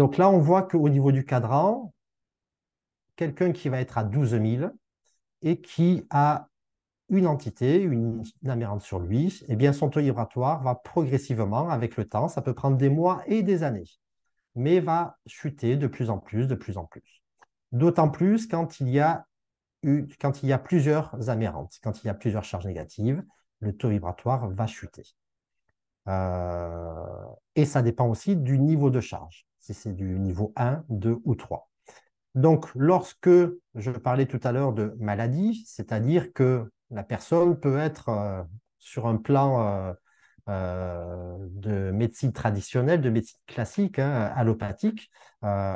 Donc là, on voit qu'au niveau du cadran, quelqu'un qui va être à 12 000 et qui a une entité, une, amérante sur lui, eh bien son taux vibratoire va progressivement avec le temps, ça peut prendre des mois et des années, mais va chuter de plus en plus, de plus en plus. D'autant plus quand il y a quand il y a plusieurs amérantes, quand il y a plusieurs charges négatives, le taux vibratoire va chuter. Euh, et ça dépend aussi du niveau de charge si c'est du niveau 1, 2 ou 3. Donc, lorsque je parlais tout à l'heure de maladie, c'est-à-dire que la personne peut être euh, sur un plan euh, euh, de médecine traditionnelle, de médecine classique, hein, allopathique,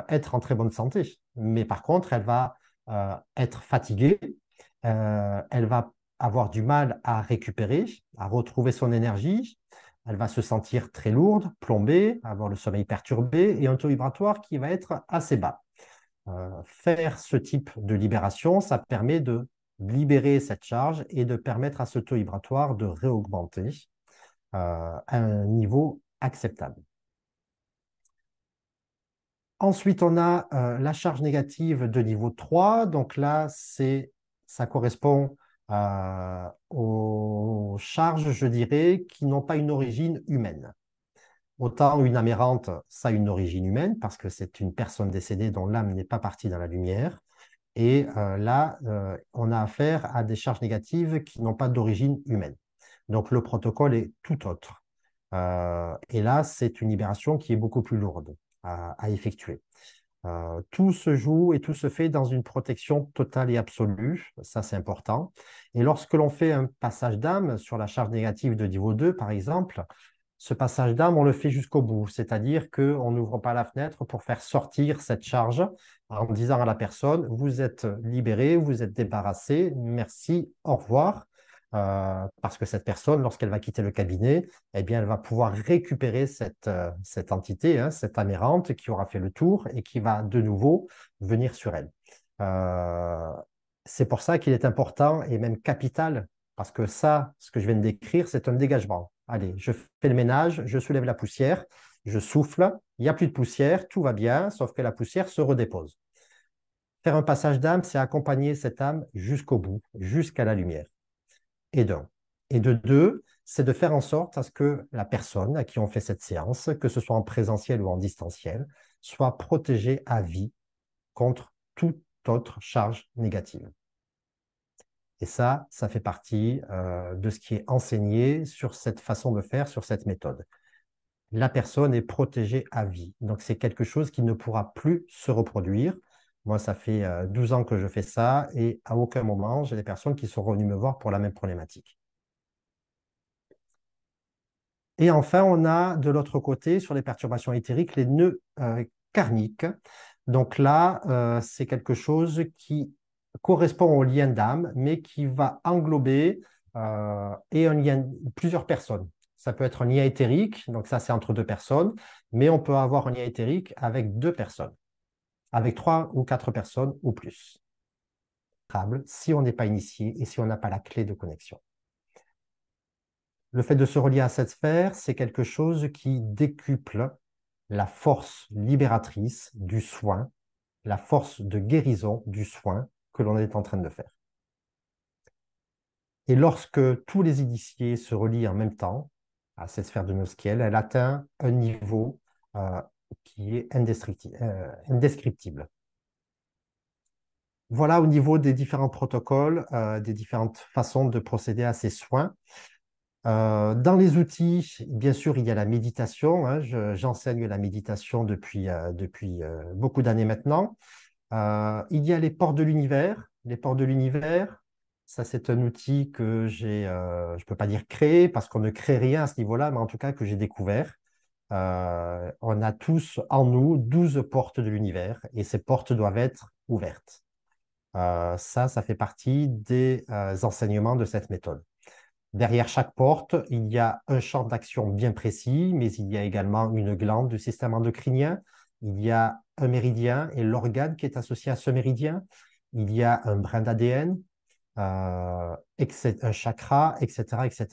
être en très bonne santé. Mais par contre, elle va être fatiguée, elle va avoir du mal à récupérer, à retrouver son énergie, elle va se sentir très lourde, plombée, avoir le sommeil perturbé et un taux vibratoire qui va être assez bas. Euh, faire ce type de libération, ça permet de libérer cette charge et de permettre à ce taux vibratoire de réaugmenter euh, à un niveau acceptable. Ensuite, on a euh, la charge négative de niveau 3. Donc là, ça correspond euh, aux charges, je dirais, qui n'ont pas une origine humaine. Autant une amérante, ça a une origine humaine, parce que c'est une personne décédée dont l'âme n'est pas partie dans la lumière. Et euh, là, euh, on a affaire à des charges négatives qui n'ont pas d'origine humaine. Donc le protocole est tout autre. et là, c'est une libération qui est beaucoup plus lourde à effectuer. Euh, tout se joue et tout se fait dans une protection totale et absolue, ça c'est important. Et lorsque l'on fait un passage d'âme sur la charge négative de niveau 2, par exemple, ce passage d'âme, on le fait jusqu'au bout, c'est-à-dire qu'on n'ouvre pas la fenêtre pour faire sortir cette charge en disant à la personne, vous êtes libéré, vous êtes débarrassé, merci, au revoir. Euh, parce que cette personne, lorsqu'elle va quitter le cabinet, eh bien, elle va pouvoir récupérer cette, euh, cette entité, hein, cette amérante qui aura fait le tour et qui va de nouveau venir sur elle. Euh, c'est pour ça qu'il est important et même capital, parce que ça, ce que je viens de décrire, c'est un dégagement. Allez, je fais le ménage, je soulève la poussière, je souffle, il n'y a plus de poussière, tout va bien, sauf que la poussière se redépose. Faire un passage d'âme, c'est accompagner cette âme jusqu'au bout, jusqu'à la lumière et de deux, c'est de faire en sorte à ce que la personne à qui on fait cette séance, que ce soit en présentiel ou en distanciel, soit protégée à vie contre toute autre charge négative. Et ça, ça fait partie euh, de ce qui est enseigné sur cette façon de faire, sur cette méthode. La personne est protégée à vie. Donc c'est quelque chose qui ne pourra plus se reproduire moi, ça fait 12 euh, ans que je fais ça et à aucun moment, j'ai des personnes qui sont revenues me voir pour la même problématique. Et enfin, on a de l'autre côté, sur les perturbations éthériques, les nœuds carniques. Euh, donc là, euh, c'est quelque chose qui correspond au lien d'âme, mais qui va englober et plusieurs personnes. Ça peut être un lien éthérique, donc ça c'est entre deux personnes, mais on peut avoir un lien éthérique avec deux personnes avec trois ou quatre personnes ou plus. Si on n'est pas initié et si on n'a pas la clé de connexion. Le fait de se relier à cette sphère, c'est quelque chose qui décuple la force libératrice du soin, la force de guérison du soin que l'on est en train de faire. Et lorsque tous les initiés se relient en même temps à cette sphère de Noskiel, elle atteint un niveau euh, qui est euh, indescriptible. Voilà au niveau des différents protocoles, euh, des différentes façons de procéder à ces soins. Euh, dans les outils, bien sûr, il y a la méditation. Hein. J'enseigne la méditation depuis, depuis beaucoup d'années maintenant. il y a les portes de l'univers. Les portes de l'univers, ça, c'est un outil que j'ai, je ne peux pas dire créé, parce qu'on ne crée rien à ce niveau-là, mais en tout cas que j'ai découvert. Euh, on a tous en nous 12 portes de l'univers et ces portes doivent être ouvertes. Euh, ça, ça fait partie des euh, enseignements de cette méthode. Derrière chaque porte, il y a un champ d'action bien précis, mais il y a également une glande du système endocrinien, il y a un méridien et l'organe qui est associé à ce méridien, il y a un brin d'ADN, un chakra, etc., etc.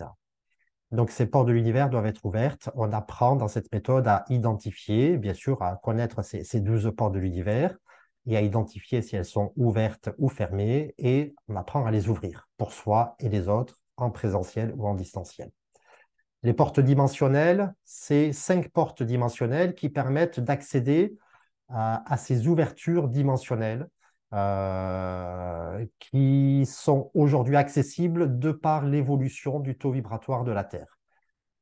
Donc, ces portes de l'univers doivent être ouvertes. On apprend dans cette méthode à identifier, bien sûr, à connaître ces, douze portes de l'univers et à identifier si elles sont ouvertes ou fermées, et on apprend à les ouvrir pour soi et les autres, en présentiel ou en distanciel. Les portes dimensionnelles, c'est cinq portes dimensionnelles qui permettent d'accéder à, ces ouvertures dimensionnelles euh, qui sont aujourd'hui accessibles de par l'évolution du taux vibratoire de la Terre.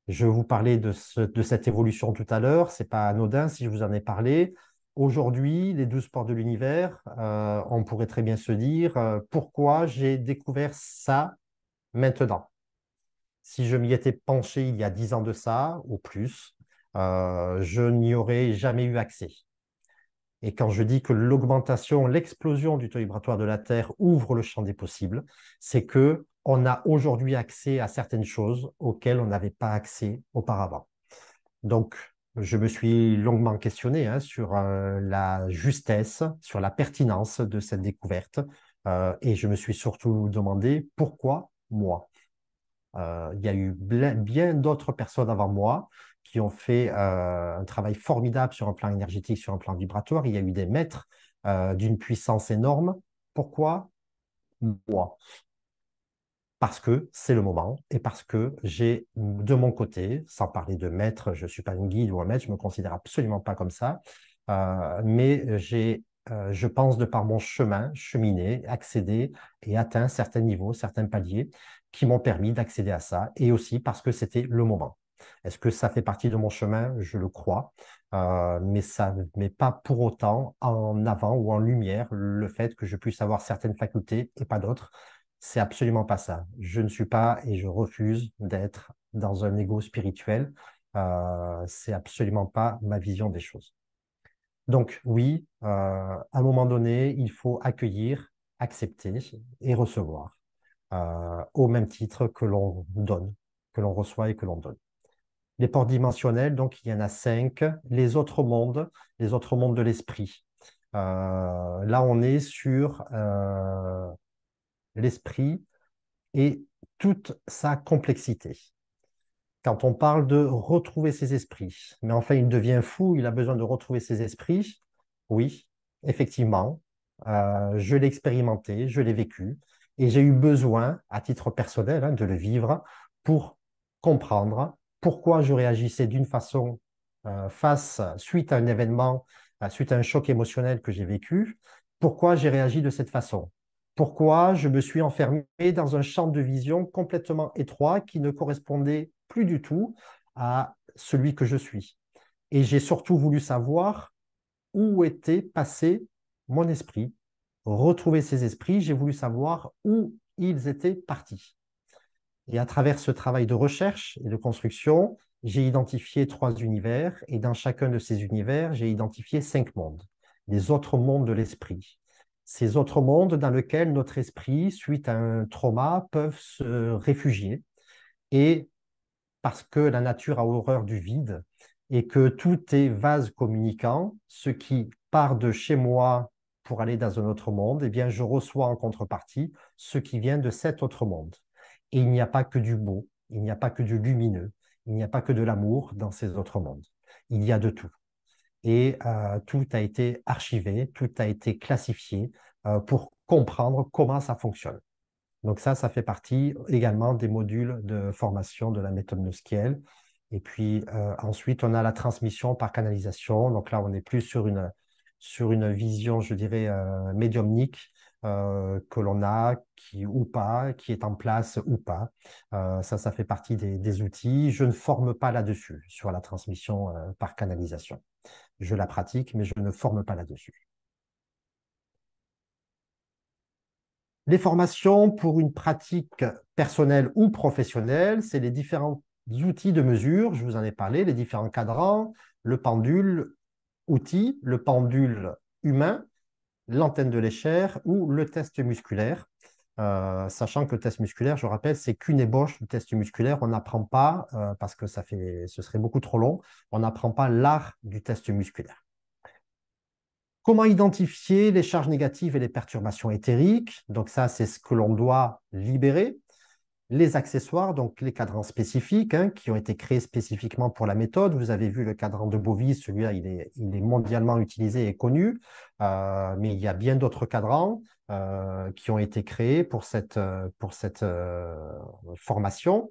Je vous parlais de, cette évolution tout à l'heure, ce n'est pas anodin si je vous en ai parlé. Aujourd'hui, les douze portes de l'univers, euh, on pourrait très bien se dire euh, pourquoi j'ai découvert ça maintenant. Si je m'y étais penché il y a dix ans de ça, ou plus, je n'y aurais jamais eu accès. Et quand je dis que l'augmentation, l'explosion du taux vibratoire de la Terre ouvre le champ des possibles, c'est que on a aujourd'hui accès à certaines choses auxquelles on n'avait pas accès auparavant. Donc, je me suis longuement questionné hein, sur euh, la justesse, sur la pertinence de cette découverte, euh, et je me suis surtout demandé pourquoi moi. Euh, il y a eu bien d'autres personnes avant moi qui ont fait euh, un travail formidable sur un plan énergétique, sur un plan vibratoire. Il y a eu des maîtres euh, d'une puissance énorme. Pourquoi Moi parce que c'est le moment et parce que j'ai de mon côté, sans parler de maître, je ne suis pas une guide ou un maître, je ne me considère absolument pas comme ça, euh, mais j'ai, je pense, de par mon chemin, cheminé, accédé et atteint certains niveaux, certains paliers qui m'ont permis d'accéder à ça et aussi parce que c'était le moment. Est-ce que ça fait partie de mon chemin Je le crois, euh, mais ça ne met pas pour autant en avant ou en lumière le fait que je puisse avoir certaines facultés et pas d'autres. C'est absolument pas ça. Je ne suis pas et je refuse d'être dans un ego spirituel. Euh, c'est absolument pas ma vision des choses. Donc oui, euh, à un moment donné, il faut accueillir, accepter et recevoir, au même titre que l'on donne, que l'on reçoit et que l'on donne les portes dimensionnelles, donc il y en a cinq, les autres mondes, les autres mondes de l'esprit. Euh, là, on est sur euh, l'esprit et toute sa complexité. Quand on parle de retrouver ses esprits, mais enfin, il devient fou, il a besoin de retrouver ses esprits. Oui, effectivement, euh, je l'ai expérimenté, je l'ai vécu, et j'ai eu besoin, à titre personnel, hein, de le vivre pour comprendre pourquoi je réagissais d'une façon euh, face suite à un événement, euh, suite à un choc émotionnel que j'ai vécu, pourquoi j'ai réagi de cette façon, pourquoi je me suis enfermé dans un champ de vision complètement étroit qui ne correspondait plus du tout à celui que je suis. Et j'ai surtout voulu savoir où était passé mon esprit, retrouver ces esprits, j'ai voulu savoir où ils étaient partis. Et à travers ce travail de recherche et de construction, j'ai identifié trois univers et dans chacun de ces univers, j'ai identifié cinq mondes, les autres mondes de l'esprit. Ces autres mondes dans lesquels notre esprit, suite à un trauma, peuvent se réfugier. Et parce que la nature a horreur du vide et que tout est vase communicant, ce qui part de chez moi pour aller dans un autre monde, eh bien, je reçois en contrepartie ce qui vient de cet autre monde. Et il n'y a pas que du beau, il n'y a pas que du lumineux, il n'y a pas que de l'amour dans ces autres mondes. Il y a de tout. Et euh, tout a été archivé, tout a été classifié euh, pour comprendre comment ça fonctionne. Donc ça, ça fait partie également des modules de formation de la méthode NoSQL. Et puis euh, ensuite, on a la transmission par canalisation. Donc là, on est plus sur une, sur une vision, je dirais, médiumnique euh, que l'on a qui, ou pas, qui est en place ou pas. Euh, ça, ça fait partie des, outils. Je ne forme pas là-dessus, sur la transmission euh, par canalisation. Je la pratique, mais je ne forme pas là-dessus. Les formations pour une pratique personnelle ou professionnelle, c'est les différents outils de mesure, je vous en ai parlé, les différents cadrans, le pendule outil, le pendule humain, l'antenne de l'échelle ou le test musculaire. Euh, sachant que le test musculaire, je rappelle, c'est qu'une ébauche du test musculaire. On n'apprend pas, euh, parce que ça fait, ce serait beaucoup trop long, on n'apprend pas l'art du test musculaire. Comment identifier les charges négatives et les perturbations éthériques Donc ça, c'est ce que l'on doit libérer les accessoires, donc les cadrans spécifiques hein, qui ont été créés spécifiquement pour la méthode. Vous avez vu le cadran de Bovis, celui-là, il est, il est, mondialement utilisé et connu, euh, mais il y a bien d'autres cadrans euh, qui ont été créés pour cette, euh, pour cette formation.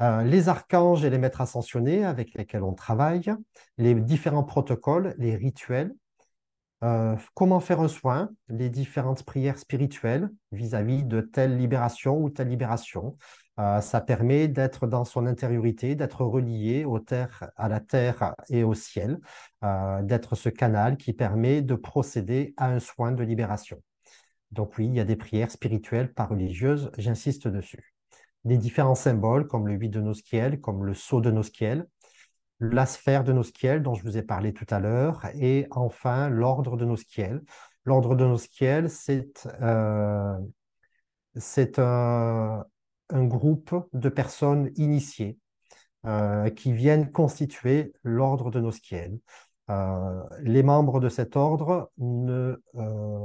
les archanges et les maîtres ascensionnés avec lesquels on travaille, les différents protocoles, les rituels, euh, comment faire un soin, les différentes prières spirituelles vis-à-vis de telle libération ou telle libération. Euh, ça permet d'être dans son intériorité, d'être relié à la terre et au ciel, euh, d'être ce canal qui permet de procéder à un soin de libération. Donc oui, il y a des prières spirituelles, pas religieuses, j'insiste dessus. Les différents symboles, comme le huit de Noskiel, comme le sceau de Noskiel, la sphère de nos skiels dont je vous ai parlé tout à l'heure, et enfin l'ordre de nos skiels. L'ordre de nos skiels, c'est euh, un, groupe de personnes initiées euh, qui viennent constituer l'ordre de nos skiels. Euh, les membres de cet ordre ne,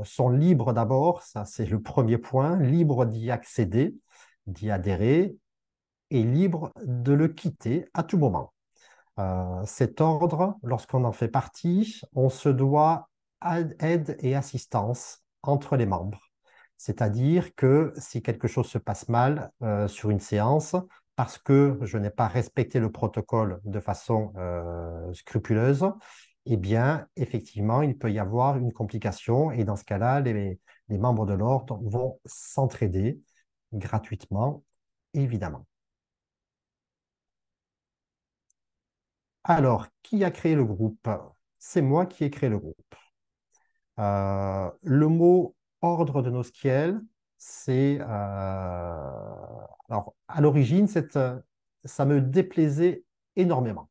sont libres d'abord, ça c'est le premier point, libres d'y accéder, d'y adhérer, et libres de le quitter à tout moment. Euh, cet ordre, lorsqu'on en fait partie, on se doit aide et assistance entre les membres. C'est-à-dire que si quelque chose se passe mal euh, sur une séance, parce que je n'ai pas respecté le protocole de façon euh, scrupuleuse, eh bien, effectivement, il peut y avoir une complication. Et dans ce cas-là, les membres de l'ordre vont s'entraider gratuitement, évidemment. Alors, qui a créé le groupe C'est moi qui ai créé le groupe. Euh, le mot ordre de NoSQL, c'est. Euh, alors, à l'origine, euh, ça me déplaisait énormément.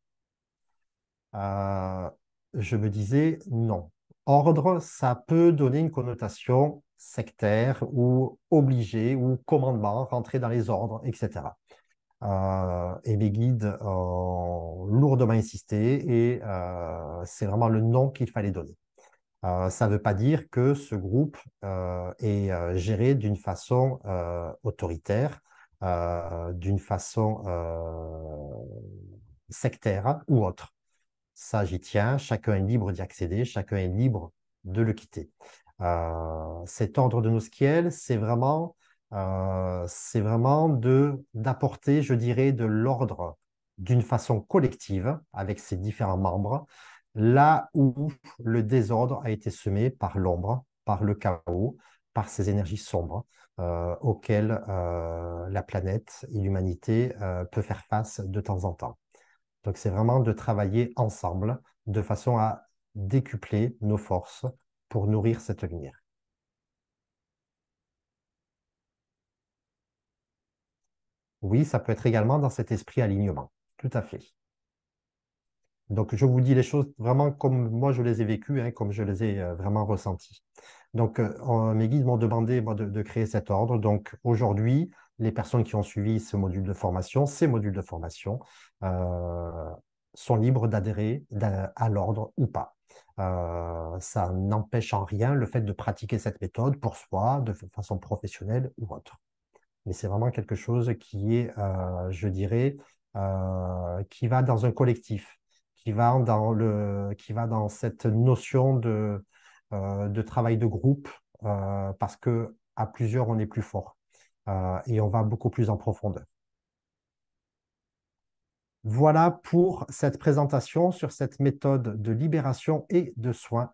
je me disais non. Ordre, ça peut donner une connotation sectaire ou obligé ou commandement, rentrer dans les ordres, etc. Euh, et mes guides ont euh, lourdement insisté et euh, c'est vraiment le nom qu'il fallait donner. ça ne veut pas dire que ce groupe est géré d'une façon autoritaire, d'une façon sectaire ou autre. Ça, j'y tiens. Chacun est libre d'y accéder, chacun est libre de le quitter. cet ordre de nos c'est vraiment euh, c'est vraiment de, d'apporter, je dirais, de l'ordre d'une façon collective avec ses différents membres, là où le désordre a été semé par l'ombre, par le chaos, par ces énergies sombres euh, auxquelles euh, la planète et l'humanité peut faire face de temps en temps. Donc c'est vraiment de travailler ensemble de façon à décupler nos forces pour nourrir cet avenir. Oui, ça peut être également dans cet esprit alignement. Tout à fait. Donc, je vous dis les choses vraiment comme moi je les ai vécues, hein, comme je les ai euh, vraiment ressenties. Donc, euh, mes guides m'ont demandé de, créer cet ordre. Donc, aujourd'hui, les personnes qui ont suivi ce module de formation, ces modules de formation, euh, sont libres d'adhérer à l'ordre ou pas. ça n'empêche en rien le fait de pratiquer cette méthode pour soi, de façon professionnelle ou autre mais c'est vraiment quelque chose qui est, euh, je dirais, euh, qui va dans un collectif, qui va dans, le, qui va dans cette notion de, euh, travail de groupe, parce que à plusieurs, on est plus fort et on va beaucoup plus en profondeur. Voilà pour cette présentation sur cette méthode de libération et de soins